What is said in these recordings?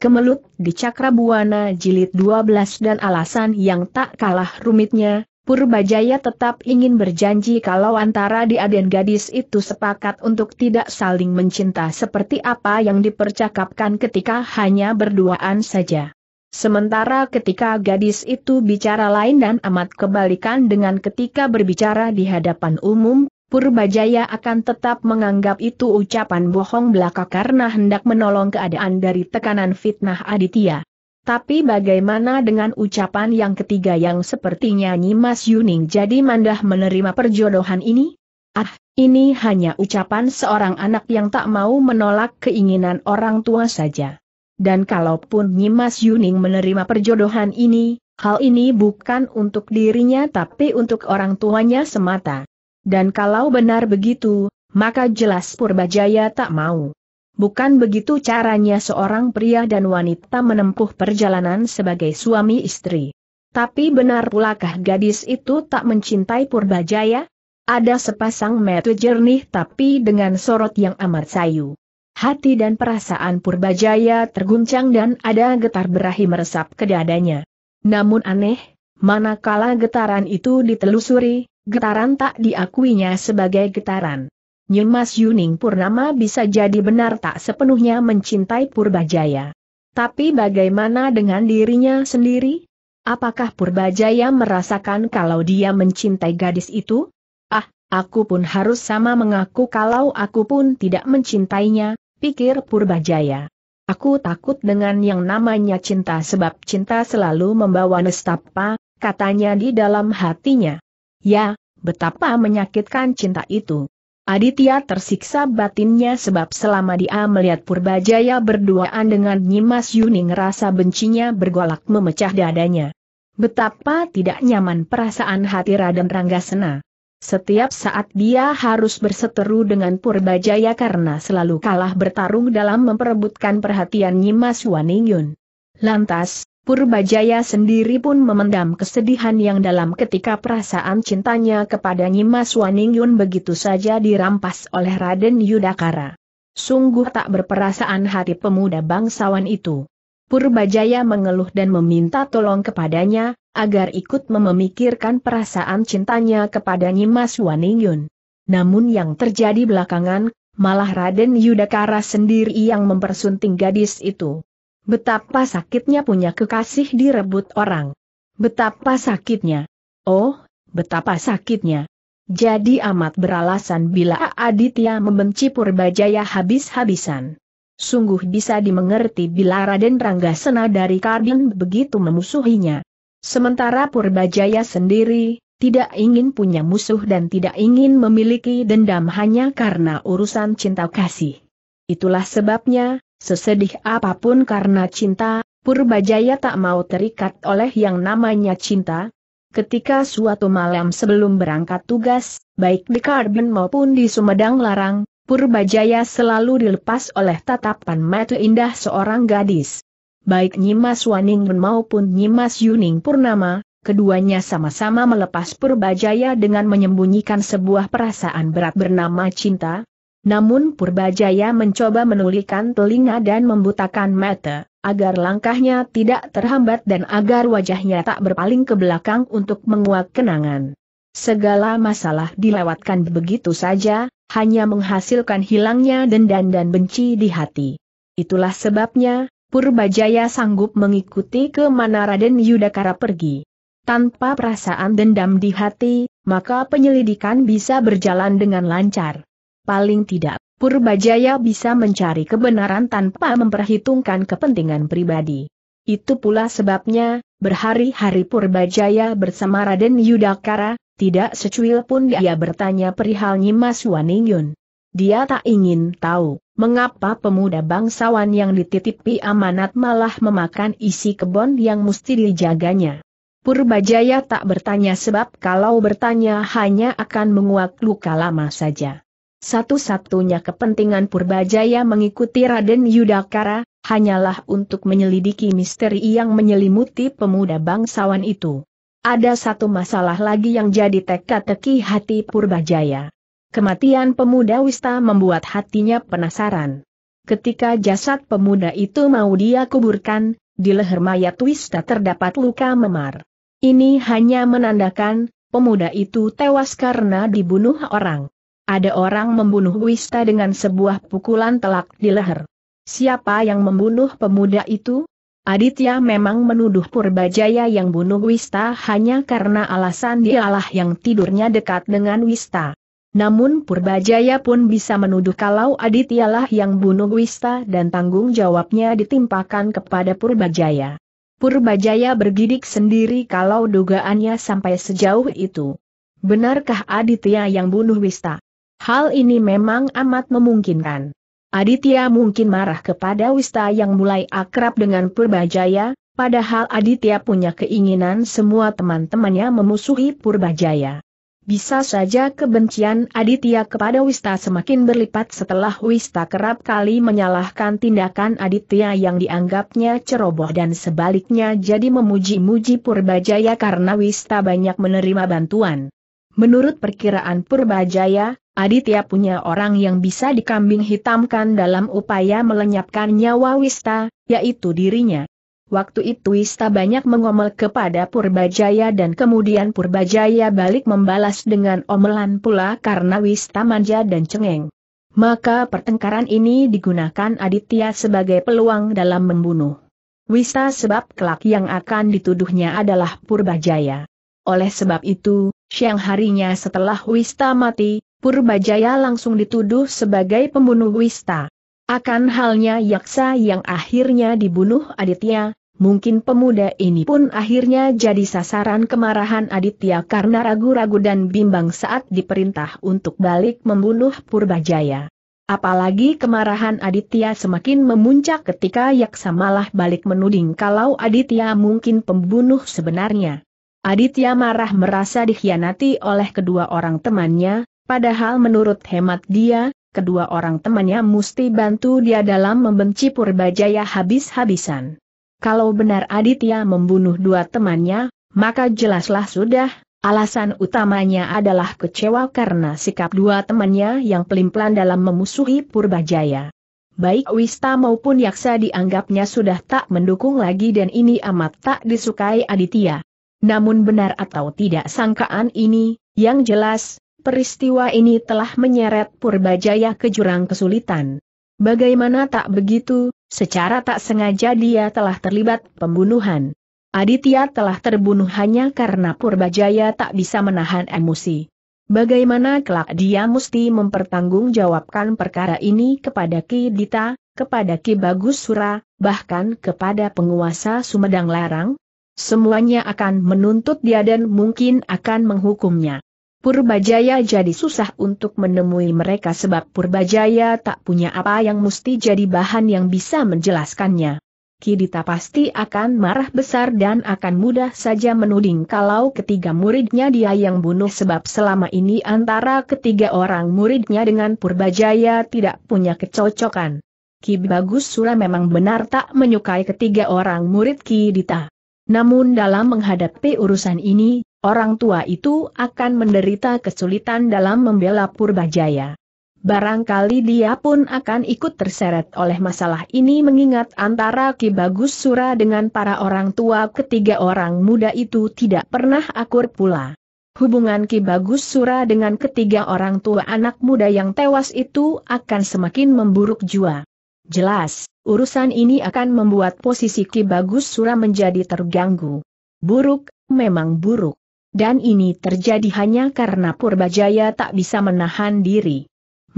Kemelut di Cakrabuana Jilid 12 dan alasan yang tak kalah rumitnya, Purbajaya tetap ingin berjanji kalau antara dia dan gadis itu sepakat untuk tidak saling mencinta seperti apa yang dipercakapkan ketika hanya berduaan saja. Sementara ketika gadis itu bicara lain dan amat kebalikan dengan ketika berbicara di hadapan umum, Purbajaya akan tetap menganggap itu ucapan bohong belaka karena hendak menolong keadaan dari tekanan fitnah Aditya. Tapi bagaimana dengan ucapan yang ketiga yang sepertinya Nyimas Yuning jadi mandah menerima perjodohan ini? Ah, ini hanya ucapan seorang anak yang tak mau menolak keinginan orang tua saja. Dan kalaupun Nyimas Yuning menerima perjodohan ini, hal ini bukan untuk dirinya tapi untuk orang tuanya semata. Dan kalau benar begitu, maka jelas Purbajaya tak mau. Bukan begitu caranya seorang pria dan wanita menempuh perjalanan sebagai suami istri. Tapi benar pulakah gadis itu tak mencintai Purbajaya? Ada sepasang mata jernih tapi dengan sorot yang amat sayu. Hati dan perasaan Purbajaya terguncang dan ada getar berahi meresap ke dadanya. Namun aneh, manakala getaran itu ditelusuri, getaran tak diakuinya sebagai getaran. Nyemas Yuning Purnama bisa jadi benar tak sepenuhnya mencintai Purbajaya. Tapi bagaimana dengan dirinya sendiri? Apakah Purbajaya merasakan kalau dia mencintai gadis itu? Ah, aku pun harus sama mengaku kalau aku pun tidak mencintainya, pikir Purbajaya. Aku takut dengan yang namanya cinta sebab cinta selalu membawa nestapa, katanya di dalam hatinya. Ya, Betapa menyakitkan cinta itu. Aditya tersiksa batinnya sebab selama dia melihat Purbajaya berduaan dengan Nyimas Yuning rasa bencinya bergolak memecah dadanya. Betapa tidak nyaman perasaan hati Raden Ranggasena. Setiap saat dia harus berseteru dengan Purbajaya karena selalu kalah bertarung dalam memperebutkan perhatian Nyimas Waningyun. Lantas, Purbajaya sendiri pun memendam kesedihan yang dalam ketika perasaan cintanya kepada Nyimas Waningyun begitu saja dirampas oleh Raden Yudakara. Sungguh tak berperasaan hati pemuda bangsawan itu. Purbajaya mengeluh dan meminta tolong kepadanya, agar ikut memikirkan perasaan cintanya kepada Nyimas Waningyun. Namun yang terjadi belakangan, malah Raden Yudakara sendiri yang mempersunting gadis itu. Betapa sakitnya punya kekasih direbut orang. Betapa sakitnya. Oh, betapa sakitnya. Jadi amat beralasan bila Aditya membenci Purbajaya habis-habisan. Sungguh bisa dimengerti bila Raden Rangga Sena dari Kardin begitu memusuhinya. Sementara Purbajaya sendiri, tidak ingin punya musuh dan tidak ingin memiliki dendam hanya karena urusan cinta kasih. Itulah sebabnya, Sesedih apapun karena cinta, Purbajaya tak mau terikat oleh yang namanya cinta. Ketika suatu malam sebelum berangkat tugas, baik di Karben maupun di Sumedang Larang, Purbajaya selalu dilepas oleh tatapan mata indah seorang gadis. Baik Nyimas Waning maupun Nyimas Yuning Purnama, keduanya sama-sama melepas Purbajaya dengan menyembunyikan sebuah perasaan berat bernama cinta, namun Purbajaya mencoba menulikan telinga dan membutakan mata, agar langkahnya tidak terhambat dan agar wajahnya tak berpaling ke belakang untuk menguak kenangan. Segala masalah dilewatkan begitu saja, hanya menghasilkan hilangnya dendam dan benci di hati. Itulah sebabnya, Purbajaya sanggup mengikuti ke mana Raden Yudhakara pergi. Tanpa perasaan dendam di hati, maka penyelidikan bisa berjalan dengan lancar. Paling tidak, Purbajaya bisa mencari kebenaran tanpa memperhitungkan kepentingan pribadi. Itu pula sebabnya, berhari-hari Purbajaya bersama Raden Yudakara, tidak secuil pun dia bertanya perihal Nyimas Waningyun. Dia tak ingin tahu, mengapa pemuda bangsawan yang dititipi amanat malah memakan isi kebon yang mesti dijaganya. Purbajaya tak bertanya sebab kalau bertanya hanya akan menguak luka lama saja. Satu-satunya kepentingan Purbajaya mengikuti Raden Yudhakara, hanyalah untuk menyelidiki misteri yang menyelimuti pemuda bangsawan itu. Ada satu masalah lagi yang jadi teka-teki hati Purbajaya. Kematian pemuda Wista membuat hatinya penasaran. Ketika jasad pemuda itu mau dia kuburkan, di leher mayat Wista terdapat luka memar. Ini hanya menandakan, pemuda itu tewas karena dibunuh orang ada orang membunuh Wista dengan sebuah pukulan telak di leher. Siapa yang membunuh pemuda itu? Aditya memang menuduh Purbajaya yang bunuh Wista hanya karena alasan dialah yang tidurnya dekat dengan Wista. Namun Purbajaya pun bisa menuduh kalau Aditya lah yang bunuh Wista dan tanggung jawabnya ditimpakan kepada Purbajaya. Purbajaya bergidik sendiri kalau dugaannya sampai sejauh itu. Benarkah Aditya yang bunuh Wista? Hal ini memang amat memungkinkan. Aditya mungkin marah kepada Wista yang mulai akrab dengan Purbajaya, padahal Aditya punya keinginan semua teman-temannya memusuhi Purbajaya. Bisa saja kebencian Aditya kepada Wista semakin berlipat setelah Wista kerap kali menyalahkan tindakan Aditya yang dianggapnya ceroboh dan sebaliknya jadi memuji-muji Purbajaya karena Wista banyak menerima bantuan. Menurut perkiraan Purbajaya, Aditya punya orang yang bisa dikambing hitamkan dalam upaya melenyapkan nyawa Wista, yaitu dirinya. Waktu itu Wista banyak mengomel kepada Purbajaya dan kemudian Purbajaya balik membalas dengan omelan pula karena Wista manja dan cengeng. Maka pertengkaran ini digunakan Aditya sebagai peluang dalam membunuh. Wista sebab kelak yang akan dituduhnya adalah Purbajaya. Oleh sebab itu, siang harinya setelah Wista mati, Purbajaya langsung dituduh sebagai pembunuh Wista. Akan halnya Yaksa yang akhirnya dibunuh Aditya, mungkin pemuda ini pun akhirnya jadi sasaran kemarahan Aditya karena ragu-ragu dan bimbang saat diperintah untuk balik membunuh Purbajaya. Apalagi kemarahan Aditya semakin memuncak ketika Yaksa malah balik menuding kalau Aditya mungkin pembunuh sebenarnya. Aditya marah merasa dikhianati oleh kedua orang temannya, Padahal menurut hemat dia, kedua orang temannya mesti bantu dia dalam membenci Purbajaya habis-habisan. Kalau benar Aditya membunuh dua temannya, maka jelaslah sudah, alasan utamanya adalah kecewa karena sikap dua temannya yang pelimplan dalam memusuhi Purbajaya. Baik Wista maupun Yaksa dianggapnya sudah tak mendukung lagi dan ini amat tak disukai Aditya. Namun benar atau tidak sangkaan ini, yang jelas, Peristiwa ini telah menyeret Purbajaya ke jurang kesulitan. Bagaimana tak begitu, secara tak sengaja dia telah terlibat pembunuhan. Aditya telah terbunuh hanya karena Purbajaya tak bisa menahan emosi. Bagaimana kelak dia mesti mempertanggungjawabkan perkara ini kepada Ki Dita, kepada Ki Bagus Sura, bahkan kepada penguasa Sumedang Larang? Semuanya akan menuntut dia dan mungkin akan menghukumnya. Purbajaya jadi susah untuk menemui mereka sebab Purbajaya tak punya apa yang mesti jadi bahan yang bisa menjelaskannya. Kidita pasti akan marah besar dan akan mudah saja menuding kalau ketiga muridnya dia yang bunuh sebab selama ini antara ketiga orang muridnya dengan Purbajaya tidak punya kecocokan. Ki Bagus Sura memang benar tak menyukai ketiga orang murid Kidita. Namun dalam menghadapi urusan ini, orang tua itu akan menderita kesulitan dalam membela Purbajaya. Barangkali dia pun akan ikut terseret oleh masalah ini mengingat antara Ki Bagus Sura dengan para orang tua ketiga orang muda itu tidak pernah akur pula. Hubungan Ki Bagus Sura dengan ketiga orang tua anak muda yang tewas itu akan semakin memburuk jua. Jelas, urusan ini akan membuat posisi Ki Bagus Sura menjadi terganggu. Buruk, memang buruk. Dan ini terjadi hanya karena Purbajaya tak bisa menahan diri.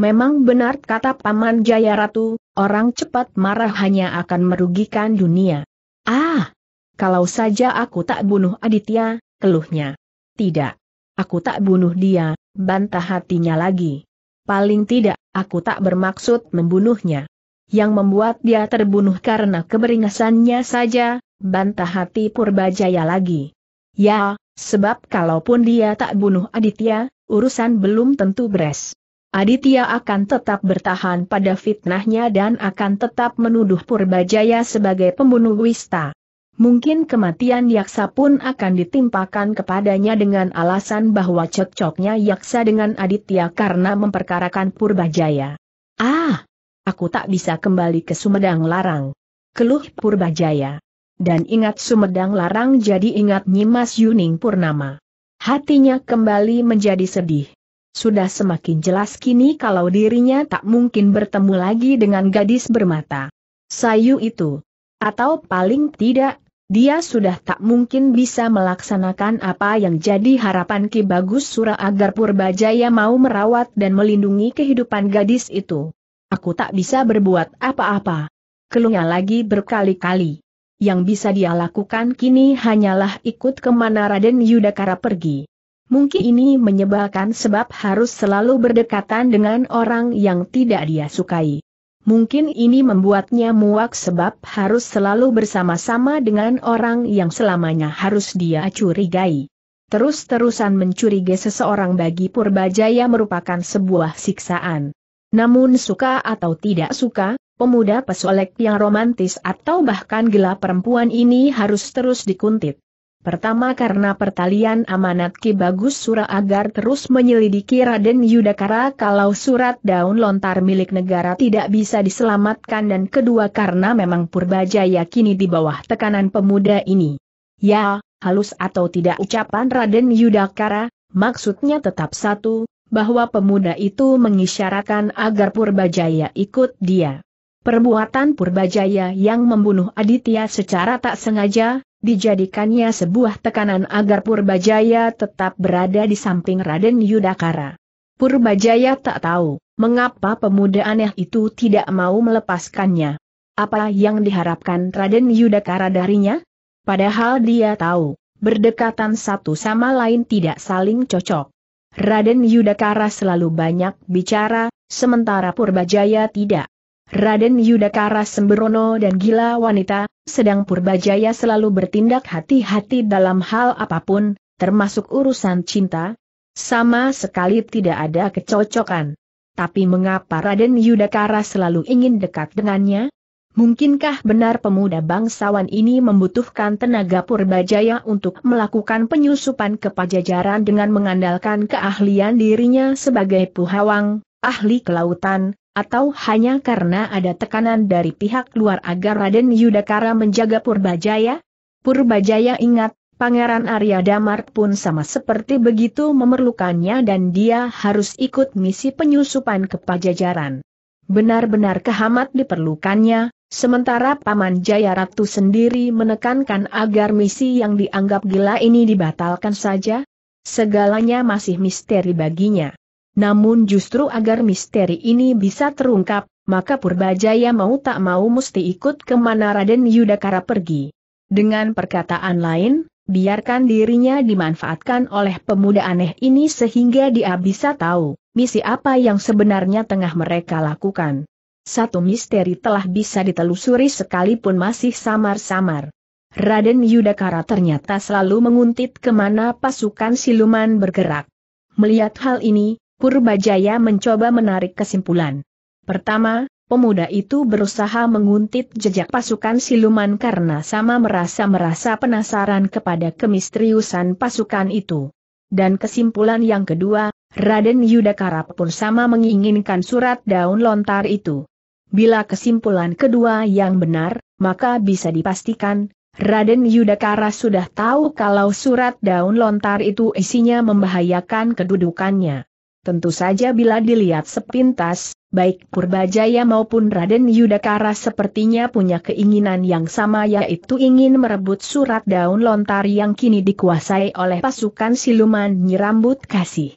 Memang benar kata Paman Jaya Ratu, orang cepat marah hanya akan merugikan dunia. Ah! Kalau saja aku tak bunuh Aditya, keluhnya. Tidak. Aku tak bunuh dia, bantah hatinya lagi. Paling tidak, aku tak bermaksud membunuhnya yang membuat dia terbunuh karena keberingasannya saja, bantah hati Purbajaya lagi. Ya, sebab kalaupun dia tak bunuh Aditya, urusan belum tentu beres. Aditya akan tetap bertahan pada fitnahnya dan akan tetap menuduh Purbajaya sebagai pembunuh Wista. Mungkin kematian Yaksa pun akan ditimpakan kepadanya dengan alasan bahwa cocoknya Yaksa dengan Aditya karena memperkarakan Purbajaya. Ah, aku tak bisa kembali ke Sumedang Larang. Keluh Purbajaya. Dan ingat Sumedang Larang jadi ingat Nyimas Yuning Purnama. Hatinya kembali menjadi sedih. Sudah semakin jelas kini kalau dirinya tak mungkin bertemu lagi dengan gadis bermata sayu itu. Atau paling tidak, dia sudah tak mungkin bisa melaksanakan apa yang jadi harapan Ki Bagus Sura agar Purbajaya mau merawat dan melindungi kehidupan gadis itu. Aku tak bisa berbuat apa-apa. Kelunya lagi berkali-kali. Yang bisa dia lakukan kini hanyalah ikut kemana Raden Yudakara pergi. Mungkin ini menyebalkan sebab harus selalu berdekatan dengan orang yang tidak dia sukai. Mungkin ini membuatnya muak sebab harus selalu bersama-sama dengan orang yang selamanya harus dia curigai. Terus-terusan mencurigai seseorang bagi Purbajaya merupakan sebuah siksaan. Namun suka atau tidak suka, pemuda pesolek yang romantis atau bahkan gila perempuan ini harus terus dikuntit. Pertama karena pertalian amanat Ki Bagus Sura agar terus menyelidiki Raden Yudakara kalau surat daun lontar milik negara tidak bisa diselamatkan dan kedua karena memang Purbaja yakini di bawah tekanan pemuda ini. Ya, halus atau tidak ucapan Raden Yudakara, maksudnya tetap satu, bahwa pemuda itu mengisyaratkan agar Purbajaya ikut dia. Perbuatan Purbajaya yang membunuh Aditya secara tak sengaja, dijadikannya sebuah tekanan agar Purbajaya tetap berada di samping Raden Yudhakara. Purbajaya tak tahu, mengapa pemuda aneh itu tidak mau melepaskannya. Apa yang diharapkan Raden Yudhakara darinya? Padahal dia tahu, berdekatan satu sama lain tidak saling cocok. Raden Yudakara selalu banyak bicara, sementara Purbajaya tidak. Raden Yudakara sembrono dan gila wanita, sedang Purbajaya selalu bertindak hati-hati dalam hal apapun, termasuk urusan cinta. Sama sekali tidak ada kecocokan. Tapi mengapa Raden Yudakara selalu ingin dekat dengannya? Mungkinkah benar pemuda bangsawan ini membutuhkan tenaga Purbajaya untuk melakukan penyusupan ke pajajaran dengan mengandalkan keahlian dirinya sebagai puhawang, ahli kelautan, atau hanya karena ada tekanan dari pihak luar agar Raden Yudakara menjaga Purbajaya? Purbajaya ingat, Pangeran Arya Damar pun sama seperti begitu memerlukannya dan dia harus ikut misi penyusupan ke pajajaran benar-benar kehamat diperlukannya, Sementara Paman Jaya Ratu sendiri menekankan agar misi yang dianggap gila ini dibatalkan saja, segalanya masih misteri baginya. Namun justru agar misteri ini bisa terungkap, maka Purbajaya mau tak mau mesti ikut kemana Raden Yudakara pergi. Dengan perkataan lain, biarkan dirinya dimanfaatkan oleh pemuda aneh ini sehingga dia bisa tahu misi apa yang sebenarnya tengah mereka lakukan satu misteri telah bisa ditelusuri sekalipun masih samar-samar. Raden Yudakara ternyata selalu menguntit kemana pasukan siluman bergerak. Melihat hal ini, Purbajaya mencoba menarik kesimpulan. Pertama, pemuda itu berusaha menguntit jejak pasukan siluman karena sama merasa-merasa penasaran kepada kemisteriusan pasukan itu. Dan kesimpulan yang kedua, Raden Yudakara pun sama menginginkan surat daun lontar itu. Bila kesimpulan kedua yang benar, maka bisa dipastikan, Raden Yudakara sudah tahu kalau surat daun lontar itu isinya membahayakan kedudukannya. Tentu saja bila dilihat sepintas, baik Purbajaya maupun Raden Yudakara sepertinya punya keinginan yang sama yaitu ingin merebut surat daun lontar yang kini dikuasai oleh pasukan siluman nyirambut kasih.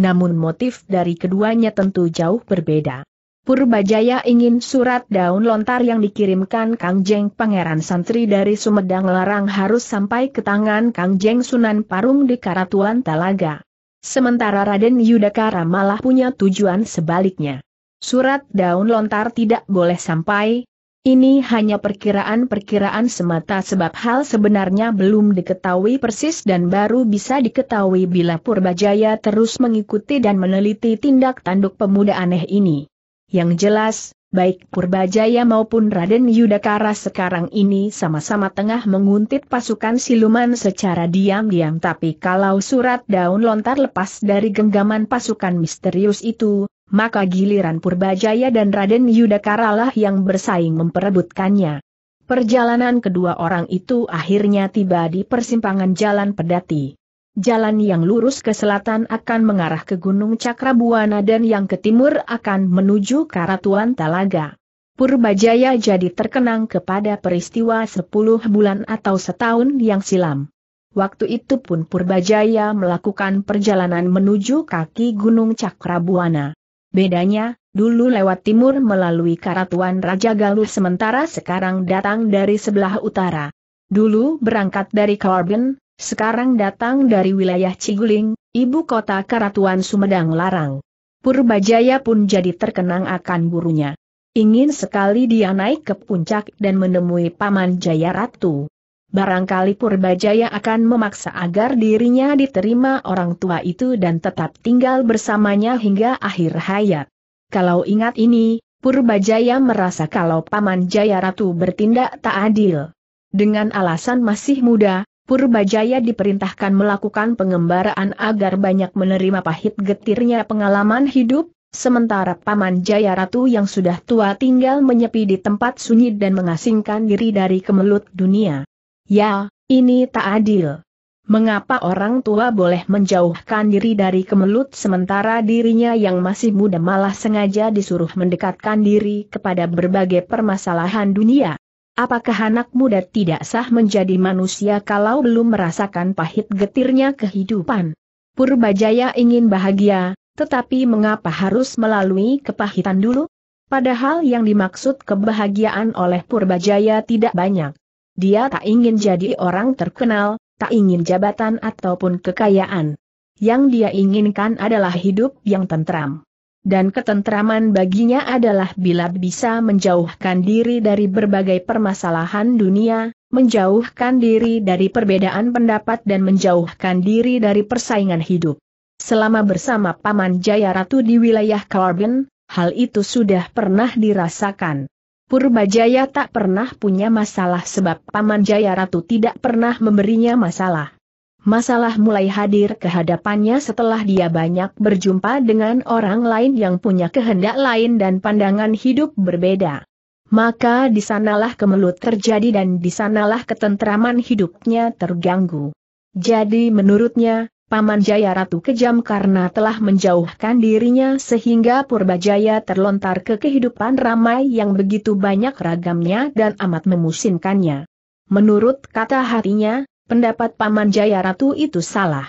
Namun motif dari keduanya tentu jauh berbeda. Purbajaya ingin surat daun lontar yang dikirimkan Kang Jeng Pangeran Santri dari Sumedang Larang harus sampai ke tangan Kang Jeng Sunan Parung di Karatuan Talaga. Sementara Raden Yudakara malah punya tujuan sebaliknya. Surat daun lontar tidak boleh sampai, ini hanya perkiraan-perkiraan semata sebab hal sebenarnya belum diketahui persis dan baru bisa diketahui bila Purbajaya terus mengikuti dan meneliti tindak tanduk pemuda aneh ini. Yang jelas, baik Purbajaya maupun Raden Yudakara sekarang ini sama-sama tengah menguntit pasukan siluman secara diam-diam tapi kalau surat daun lontar lepas dari genggaman pasukan misterius itu, maka giliran Purbajaya dan Raden Yudakara lah yang bersaing memperebutkannya. Perjalanan kedua orang itu akhirnya tiba di persimpangan jalan pedati jalan yang lurus ke selatan akan mengarah ke Gunung Cakrabuana dan yang ke timur akan menuju Karatuan Talaga. Purbajaya jadi terkenang kepada peristiwa 10 bulan atau setahun yang silam. Waktu itu pun Purbajaya melakukan perjalanan menuju kaki Gunung Cakrabuana. Bedanya, dulu lewat timur melalui Karatuan Raja Galuh sementara sekarang datang dari sebelah utara. Dulu berangkat dari Carbon, sekarang datang dari wilayah Ciguling, ibu kota Karatuan Sumedang Larang. Purbajaya pun jadi terkenang akan gurunya. Ingin sekali dia naik ke puncak dan menemui Paman Jaya Ratu. Barangkali Purbajaya akan memaksa agar dirinya diterima orang tua itu dan tetap tinggal bersamanya hingga akhir hayat. Kalau ingat ini, Purbajaya merasa kalau Paman Jaya Ratu bertindak tak adil. Dengan alasan masih muda, Purbajaya diperintahkan melakukan pengembaraan agar banyak menerima pahit getirnya pengalaman hidup, sementara Paman Jaya Ratu yang sudah tua tinggal menyepi di tempat sunyi dan mengasingkan diri dari kemelut dunia. Ya, ini tak adil. Mengapa orang tua boleh menjauhkan diri dari kemelut sementara dirinya yang masih muda malah sengaja disuruh mendekatkan diri kepada berbagai permasalahan dunia? Apakah anak muda tidak sah menjadi manusia kalau belum merasakan pahit getirnya kehidupan? Purbajaya ingin bahagia, tetapi mengapa harus melalui kepahitan dulu? Padahal yang dimaksud kebahagiaan oleh Purbajaya tidak banyak. Dia tak ingin jadi orang terkenal, tak ingin jabatan ataupun kekayaan. Yang dia inginkan adalah hidup yang tentram dan ketentraman baginya adalah bila bisa menjauhkan diri dari berbagai permasalahan dunia, menjauhkan diri dari perbedaan pendapat dan menjauhkan diri dari persaingan hidup. Selama bersama Paman Jaya Ratu di wilayah Corbin, hal itu sudah pernah dirasakan. Purbajaya tak pernah punya masalah sebab Paman Jaya Ratu tidak pernah memberinya masalah. Masalah mulai hadir ke hadapannya setelah dia banyak berjumpa dengan orang lain yang punya kehendak lain dan pandangan hidup berbeda. Maka disanalah kemelut terjadi dan disanalah ketentraman hidupnya terganggu. Jadi menurutnya, Paman Jaya Ratu kejam karena telah menjauhkan dirinya sehingga Purbajaya terlontar ke kehidupan ramai yang begitu banyak ragamnya dan amat memusinkannya. Menurut kata hatinya, pendapat Paman Jaya Ratu itu salah.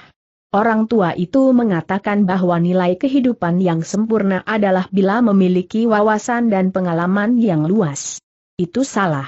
Orang tua itu mengatakan bahwa nilai kehidupan yang sempurna adalah bila memiliki wawasan dan pengalaman yang luas. Itu salah.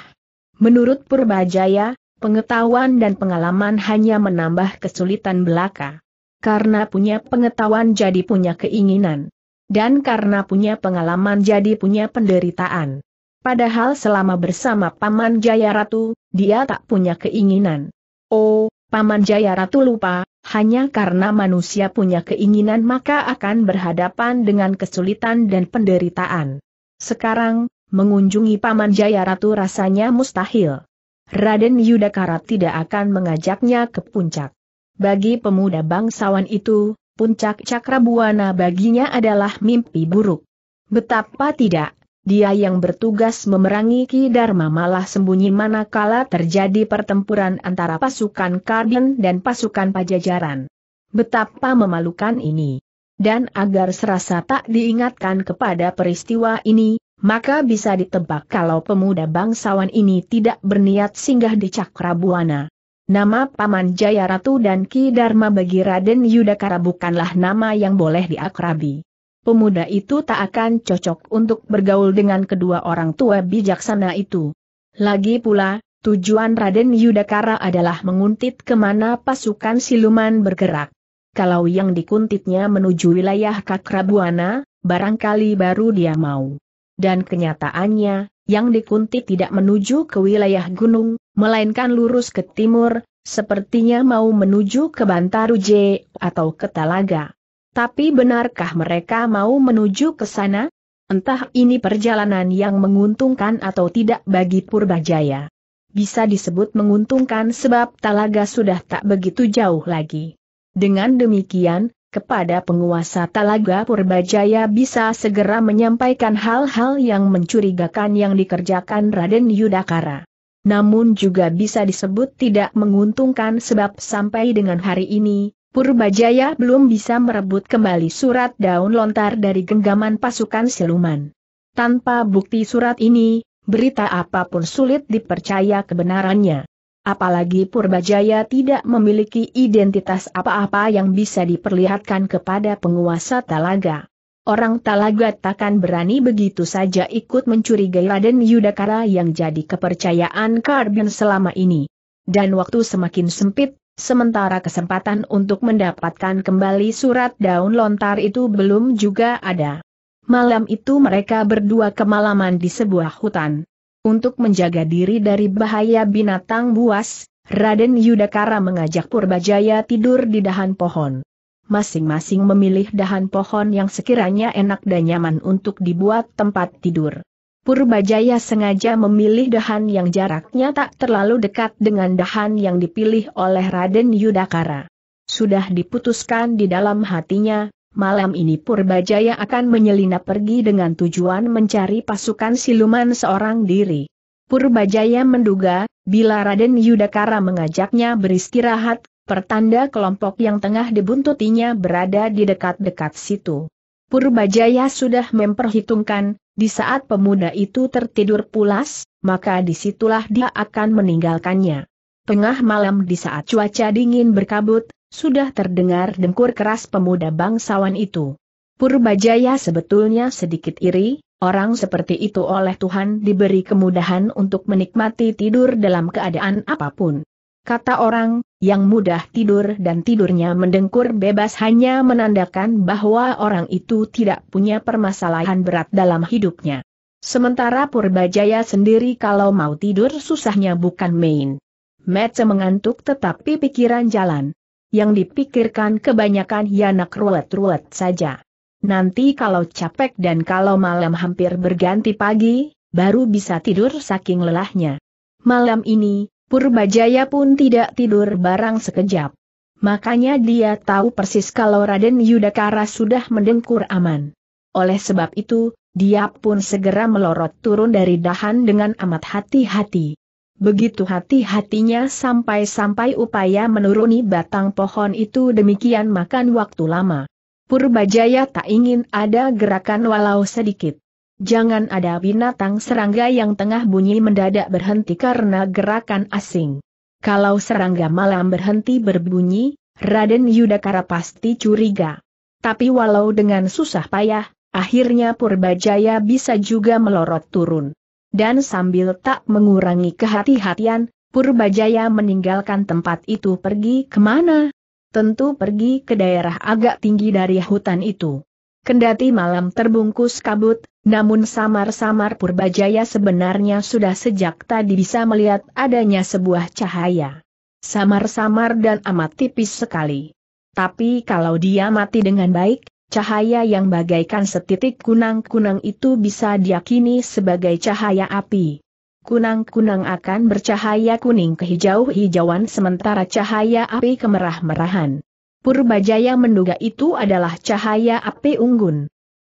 Menurut Purbajaya, pengetahuan dan pengalaman hanya menambah kesulitan belaka. Karena punya pengetahuan jadi punya keinginan. Dan karena punya pengalaman jadi punya penderitaan. Padahal selama bersama Paman Jaya Ratu, dia tak punya keinginan. Oh, Paman Jaya Ratu lupa, hanya karena manusia punya keinginan maka akan berhadapan dengan kesulitan dan penderitaan. Sekarang, mengunjungi Paman Jaya Ratu rasanya mustahil. Raden Yudhakara tidak akan mengajaknya ke puncak. Bagi pemuda bangsawan itu, puncak Cakrabuana baginya adalah mimpi buruk. Betapa tidak, dia yang bertugas memerangi Ki Dharma malah sembunyi manakala terjadi pertempuran antara pasukan Karden dan pasukan Pajajaran. Betapa memalukan ini. Dan agar serasa tak diingatkan kepada peristiwa ini, maka bisa ditebak kalau pemuda bangsawan ini tidak berniat singgah di Cakrabuana. Nama Paman Jaya Ratu dan Ki Dharma bagi Raden Yudhakara bukanlah nama yang boleh diakrabi pemuda itu tak akan cocok untuk bergaul dengan kedua orang tua bijaksana itu. Lagi pula, tujuan Raden Yudakara adalah menguntit kemana pasukan siluman bergerak. Kalau yang dikuntitnya menuju wilayah Kakrabuana, barangkali baru dia mau. Dan kenyataannya, yang dikuntit tidak menuju ke wilayah gunung, melainkan lurus ke timur, sepertinya mau menuju ke Bantaruje atau ke Talaga. Tapi benarkah mereka mau menuju ke sana? Entah ini perjalanan yang menguntungkan atau tidak bagi Purbajaya. Bisa disebut menguntungkan sebab Talaga sudah tak begitu jauh lagi. Dengan demikian, kepada penguasa Talaga Purbajaya bisa segera menyampaikan hal-hal yang mencurigakan yang dikerjakan Raden Yudakara. Namun juga bisa disebut tidak menguntungkan sebab sampai dengan hari ini, Purbajaya belum bisa merebut kembali surat daun lontar dari genggaman pasukan siluman. Tanpa bukti surat ini, berita apapun sulit dipercaya kebenarannya. Apalagi Purbajaya tidak memiliki identitas apa-apa yang bisa diperlihatkan kepada penguasa Talaga. Orang Talaga takkan berani begitu saja ikut mencurigai Raden Yudakara yang jadi kepercayaan Karben selama ini. Dan waktu semakin sempit, Sementara kesempatan untuk mendapatkan kembali surat daun lontar itu belum juga ada. Malam itu mereka berdua kemalaman di sebuah hutan. Untuk menjaga diri dari bahaya binatang buas, Raden Yudakara mengajak Purbajaya tidur di dahan pohon. Masing-masing memilih dahan pohon yang sekiranya enak dan nyaman untuk dibuat tempat tidur. Purbajaya sengaja memilih dahan yang jaraknya tak terlalu dekat dengan dahan yang dipilih oleh Raden Yudakara. Sudah diputuskan di dalam hatinya, malam ini Purbajaya akan menyelinap pergi dengan tujuan mencari pasukan siluman seorang diri. Purbajaya menduga, bila Raden Yudakara mengajaknya beristirahat, pertanda kelompok yang tengah dibuntutinya berada di dekat-dekat situ. Purbajaya sudah memperhitungkan, di saat pemuda itu tertidur pulas, maka disitulah dia akan meninggalkannya. Tengah malam di saat cuaca dingin berkabut, sudah terdengar dengkur keras pemuda bangsawan itu. Purbajaya sebetulnya sedikit iri, orang seperti itu oleh Tuhan diberi kemudahan untuk menikmati tidur dalam keadaan apapun. Kata orang, yang mudah tidur dan tidurnya mendengkur bebas hanya menandakan bahwa orang itu tidak punya permasalahan berat dalam hidupnya. Sementara Purbajaya sendiri kalau mau tidur susahnya bukan main. Mece mengantuk tetapi pikiran jalan. Yang dipikirkan kebanyakan Yanak ruwet-ruwet saja. Nanti kalau capek dan kalau malam hampir berganti pagi, baru bisa tidur saking lelahnya. Malam ini, Purbajaya pun tidak tidur barang sekejap. Makanya dia tahu persis kalau Raden Yudhakara sudah mendengkur aman. Oleh sebab itu, dia pun segera melorot turun dari dahan dengan amat hati-hati. Begitu hati-hatinya sampai-sampai upaya menuruni batang pohon itu demikian makan waktu lama. Purbajaya tak ingin ada gerakan walau sedikit. Jangan ada binatang serangga yang tengah bunyi mendadak berhenti karena gerakan asing. Kalau serangga malam berhenti berbunyi, Raden Yudhakara pasti curiga. Tapi walau dengan susah payah, akhirnya Purbajaya bisa juga melorot turun. Dan sambil tak mengurangi kehati-hatian, Purbajaya meninggalkan tempat itu pergi kemana? Tentu pergi ke daerah agak tinggi dari hutan itu. Kendati malam terbungkus kabut, namun samar-samar Purbajaya sebenarnya sudah sejak tadi bisa melihat adanya sebuah cahaya. Samar-samar dan amat tipis sekali. Tapi kalau dia mati dengan baik, cahaya yang bagaikan setitik kunang-kunang itu bisa diyakini sebagai cahaya api. Kunang-kunang akan bercahaya kuning kehijau-hijauan sementara cahaya api kemerah-merahan. Purbajaya menduga itu adalah cahaya api unggun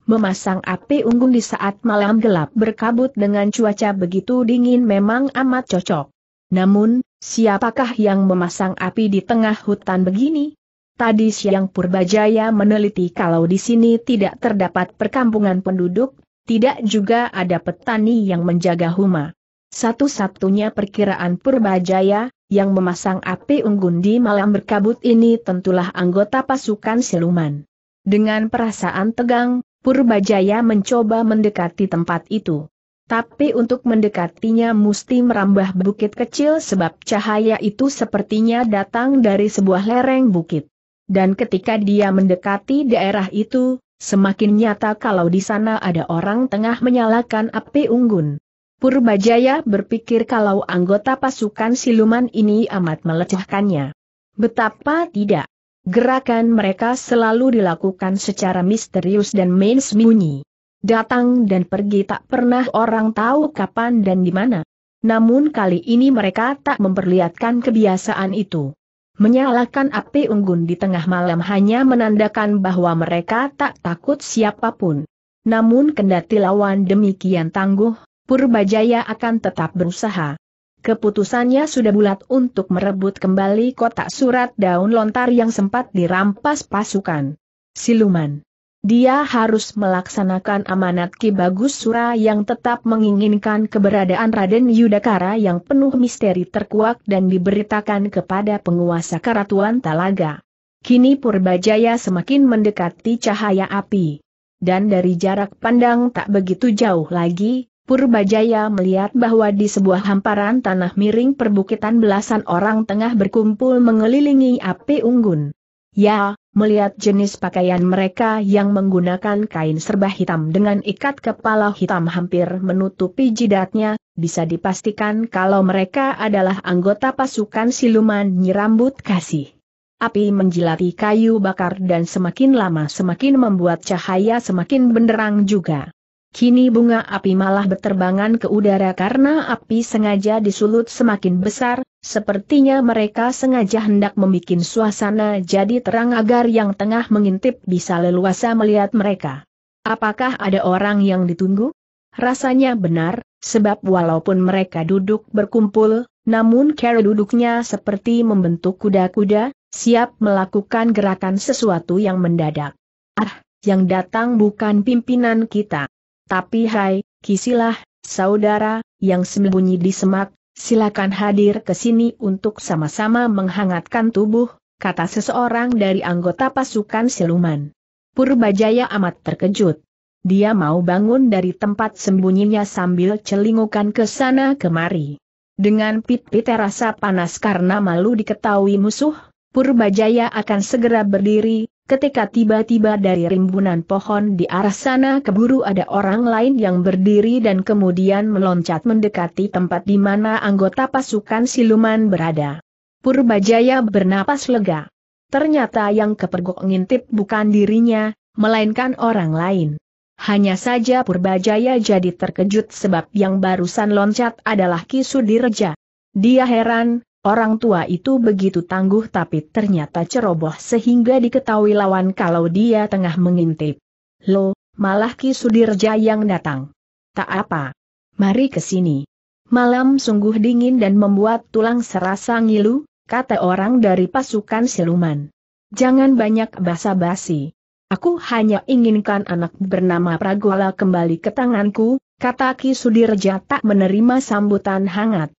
memasang api unggun di saat malam gelap berkabut dengan cuaca begitu dingin memang amat cocok. Namun, siapakah yang memasang api di tengah hutan begini? Tadi siang Purbajaya meneliti kalau di sini tidak terdapat perkampungan penduduk, tidak juga ada petani yang menjaga huma. Satu-satunya perkiraan Purbajaya, yang memasang api unggun di malam berkabut ini tentulah anggota pasukan siluman. Dengan perasaan tegang, Purbajaya mencoba mendekati tempat itu. Tapi untuk mendekatinya mesti merambah bukit kecil sebab cahaya itu sepertinya datang dari sebuah lereng bukit. Dan ketika dia mendekati daerah itu, semakin nyata kalau di sana ada orang tengah menyalakan api unggun. Purbajaya berpikir kalau anggota pasukan siluman ini amat melecehkannya. Betapa tidak. Gerakan mereka selalu dilakukan secara misterius dan main sembunyi. Datang dan pergi tak pernah orang tahu kapan dan di mana. Namun kali ini mereka tak memperlihatkan kebiasaan itu. Menyalakan api unggun di tengah malam hanya menandakan bahwa mereka tak takut siapapun. Namun kendati lawan demikian tangguh, Purbajaya akan tetap berusaha. Keputusannya sudah bulat untuk merebut kembali kotak surat daun lontar yang sempat dirampas pasukan. Siluman. Dia harus melaksanakan amanat Ki Bagus Sura yang tetap menginginkan keberadaan Raden Yudakara yang penuh misteri terkuak dan diberitakan kepada penguasa Karatuan Talaga. Kini Purbajaya semakin mendekati cahaya api. Dan dari jarak pandang tak begitu jauh lagi, Purbajaya melihat bahwa di sebuah hamparan tanah miring perbukitan belasan orang tengah berkumpul mengelilingi api unggun. Ya, melihat jenis pakaian mereka yang menggunakan kain serba hitam dengan ikat kepala hitam hampir menutupi jidatnya, bisa dipastikan kalau mereka adalah anggota pasukan siluman nyirambut kasih. Api menjilati kayu bakar dan semakin lama semakin membuat cahaya semakin benderang juga. Kini bunga api malah berterbangan ke udara karena api sengaja disulut semakin besar, sepertinya mereka sengaja hendak membuat suasana jadi terang agar yang tengah mengintip bisa leluasa melihat mereka. Apakah ada orang yang ditunggu? Rasanya benar, sebab walaupun mereka duduk berkumpul, namun cara duduknya seperti membentuk kuda-kuda, siap melakukan gerakan sesuatu yang mendadak. Ah, yang datang bukan pimpinan kita. Tapi hai, kisilah, saudara, yang sembunyi di semak, silakan hadir ke sini untuk sama-sama menghangatkan tubuh, kata seseorang dari anggota pasukan siluman. Purbajaya amat terkejut. Dia mau bangun dari tempat sembunyinya sambil celingukan ke sana kemari. Dengan pipi terasa panas karena malu diketahui musuh, Purbajaya akan segera berdiri, Ketika tiba-tiba dari rimbunan pohon di arah sana keburu ada orang lain yang berdiri dan kemudian meloncat mendekati tempat di mana anggota pasukan siluman berada. Purbajaya bernapas lega. Ternyata yang kepergok ngintip bukan dirinya, melainkan orang lain. Hanya saja Purbajaya jadi terkejut sebab yang barusan loncat adalah Ki Sudirja. Dia heran, Orang tua itu begitu tangguh tapi ternyata ceroboh sehingga diketahui lawan kalau dia tengah mengintip. Lo, malah Ki Sudirja yang datang. Tak apa. Mari ke sini. Malam sungguh dingin dan membuat tulang serasa ngilu, kata orang dari pasukan siluman. Jangan banyak basa-basi. Aku hanya inginkan anak bernama Pragola kembali ke tanganku, kata Ki Sudirja tak menerima sambutan hangat.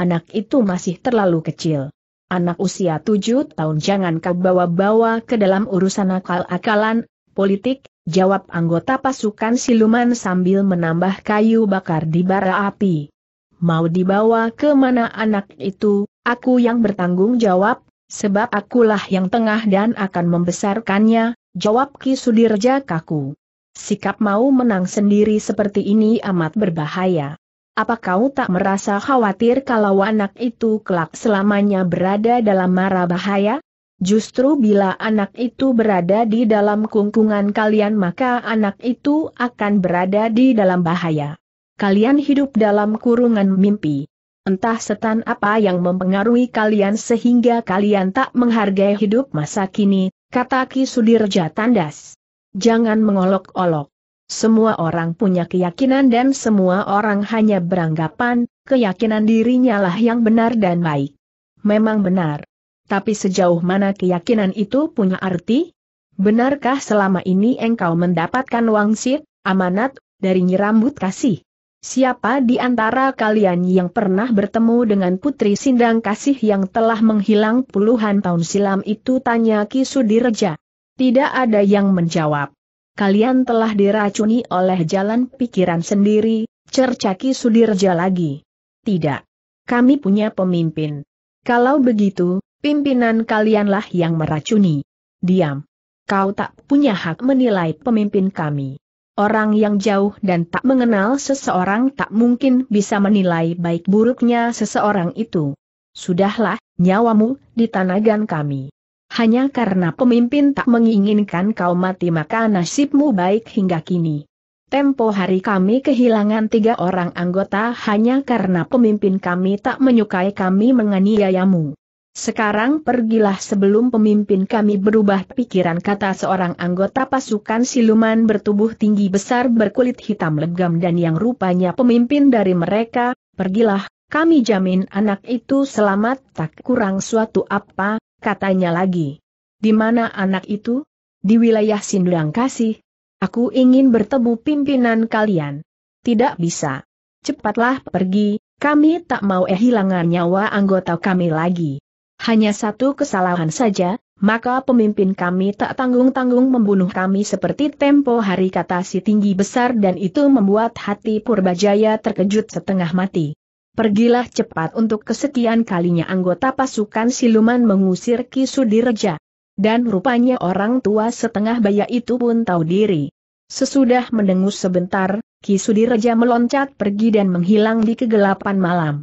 Anak itu masih terlalu kecil. Anak usia tujuh tahun jangan kau bawa-bawa ke dalam urusan akal-akalan, politik, jawab anggota pasukan siluman sambil menambah kayu bakar di bara api. Mau dibawa ke mana anak itu, aku yang bertanggung jawab, sebab akulah yang tengah dan akan membesarkannya, jawab Ki Sudirja kaku. Sikap mau menang sendiri seperti ini amat berbahaya. Apa kau tak merasa khawatir kalau anak itu kelak selamanya berada dalam mara bahaya? Justru bila anak itu berada di dalam kungkungan kalian maka anak itu akan berada di dalam bahaya. Kalian hidup dalam kurungan mimpi. Entah setan apa yang mempengaruhi kalian sehingga kalian tak menghargai hidup masa kini, kata Ki Sudirja Tandas. Jangan mengolok-olok. Semua orang punya keyakinan dan semua orang hanya beranggapan, keyakinan dirinya lah yang benar dan baik. Memang benar. Tapi sejauh mana keyakinan itu punya arti? Benarkah selama ini engkau mendapatkan wangsit, amanat, dari nyirambut kasih? Siapa di antara kalian yang pernah bertemu dengan Putri Sindang Kasih yang telah menghilang puluhan tahun silam itu tanya Ki Sudirja? Tidak ada yang menjawab kalian telah diracuni oleh jalan pikiran sendiri, cercaki Sudirja lagi. Tidak. Kami punya pemimpin. Kalau begitu, pimpinan kalianlah yang meracuni. Diam. Kau tak punya hak menilai pemimpin kami. Orang yang jauh dan tak mengenal seseorang tak mungkin bisa menilai baik buruknya seseorang itu. Sudahlah, nyawamu, ditanagan kami hanya karena pemimpin tak menginginkan kau mati maka nasibmu baik hingga kini. Tempo hari kami kehilangan tiga orang anggota hanya karena pemimpin kami tak menyukai kami menganiayamu. Sekarang pergilah sebelum pemimpin kami berubah pikiran kata seorang anggota pasukan siluman bertubuh tinggi besar berkulit hitam legam dan yang rupanya pemimpin dari mereka, pergilah, kami jamin anak itu selamat tak kurang suatu apa, katanya lagi. Di mana anak itu? Di wilayah Sindang Kasih. Aku ingin bertemu pimpinan kalian. Tidak bisa. Cepatlah pergi, kami tak mau kehilangan nyawa anggota kami lagi. Hanya satu kesalahan saja, maka pemimpin kami tak tanggung-tanggung membunuh kami seperti tempo hari kata si tinggi besar dan itu membuat hati Purbajaya terkejut setengah mati. Pergilah cepat untuk kesekian kalinya anggota pasukan siluman mengusir Ki Sudirja. Dan rupanya orang tua setengah baya itu pun tahu diri. Sesudah mendengus sebentar, Ki Sudirja meloncat pergi dan menghilang di kegelapan malam.